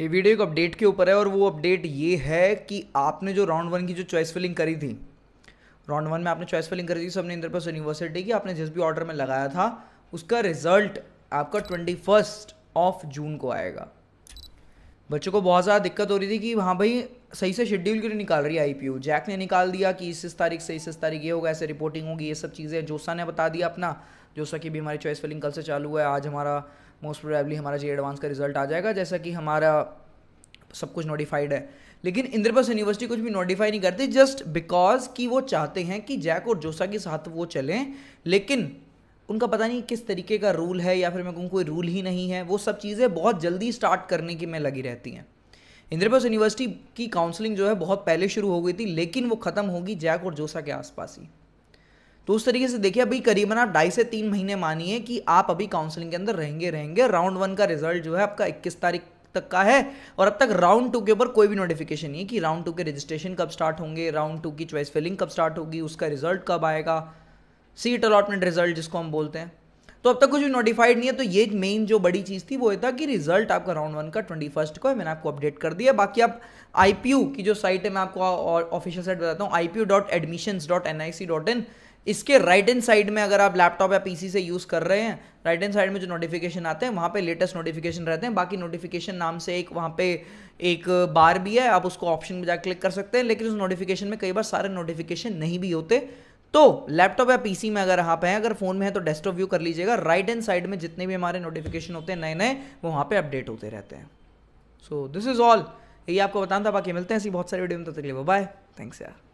ये वीडियो एक अपडेट के ऊपर है और वो अपडेट ये है कि आपने जो राउंड वन की जो चॉइस फिलिंग करी थी राउंड वन में आपने चॉइस फिलिंग करी थी सबने इंद्रप्रस्थ यूनिवर्सिटी की आपने जिस भी ऑर्डर में लगाया था उसका रिजल्ट आपका ट्वेंटी फर्स्ट ऑफ जून को आएगा बच्चों को बहुत ज़्यादा दिक्कत हो रही थी कि हाँ भाई सही से शेड्यूल क्यों निकाल रही है आई जैक ने निकाल दिया कि इस तारीख से इस इस तारीख ये होगा ऐसे रिपोर्टिंग होगी ये सब चीज़ें जोसा ने बता दिया अपना जोसा की भी हमारी चॉइस फिलिंग कल से चालू है आज हमारा मोस्ट प्रोबेबली हमारा जी एडवांस का रिजल्ट आ जाएगा जैसा कि हमारा सब कुछ नोटिफाइड है लेकिन इंद्रप्रस्थ यूनिवर्सिटी कुछ भी नोटिफाई नहीं करती जस्ट बिकॉज कि वो चाहते हैं कि जैक और जोसा के साथ वो चलें लेकिन उनका पता नहीं किस तरीके का रूल है या फिर मेरे को कोई रूल ही नहीं है वो सब चीज़ें बहुत जल्दी स्टार्ट करने की मैं लगी रहती हैं इंद्रप्रस्थ यूनिवर्सिटी की काउंसलिंग जो है बहुत पहले शुरू हो गई थी लेकिन वो ख़त्म होगी जैक और जोसा के आसपास ही तो उस तरीके से देखिए अभी करीबन आप ढाई से तीन महीने मानिए कि आप अभी काउंसलिंग के अंदर रहेंगे रहेंगे राउंड वन का रिजल्ट जो है आपका इक्कीस तारीख तक का है और अब तक राउंड टू के ऊपर कोई भी नोटिफिकेशन नहीं है कि राउंड टू के रजिस्ट्रेशन कब स्टार्ट होंगे राउंड टू की चॉइस फिलिंग कब स्टार्ट होगी उसका रिजल्ट कब आएगा सीट अलॉटमेंट रिजल्ट जिसको हम बोलते हैं तो अब तक कुछ भी नोटिफाइड नहीं है तो ये मेन जो बड़ी चीज़ थी वो ये था कि रिजल्ट आपका राउंड वन का ट्वेंटी फर्स्ट को है मैंने आपको अपडेट कर दिया बाकी आप आई की जो साइट है मैं आपको ऑफिशियल साइट बताता हूँ I P dot admission dot N I C dot in इसके राइट एंड साइड में अगर आप लैपटॉप या पीसी से यूज़ कर रहे हैं राइट एंड साइड में जो नोटिफिकेशन आते हैं वहाँ पे लेटेस्ट नोटिफिकेशन रहते हैं बाकी नोटिफिकेशन नाम से एक वहाँ पे एक बार भी है आप उसको ऑप्शन में जा क्लिक कर सकते हैं लेकिन उस नोटिफिकेशन में कई बार सारे नोटिफिकेशन नहीं भी होते तो लैपटॉप या पीसी में अगर आप हैं अगर फोन में है तो डेस्कटॉप व्यू कर लीजिएगा राइट एंड साइड में जितने भी हमारे नोटिफिकेशन होते हैं नए नए वो वहाँ पर अपडेट होते रहते हैं सो दिस इज ऑल ये आपको बताना था बाकी मिलते हैं ऐसी बहुत सारी वीडियो में तो तकलीफ बाय थैंक्स यार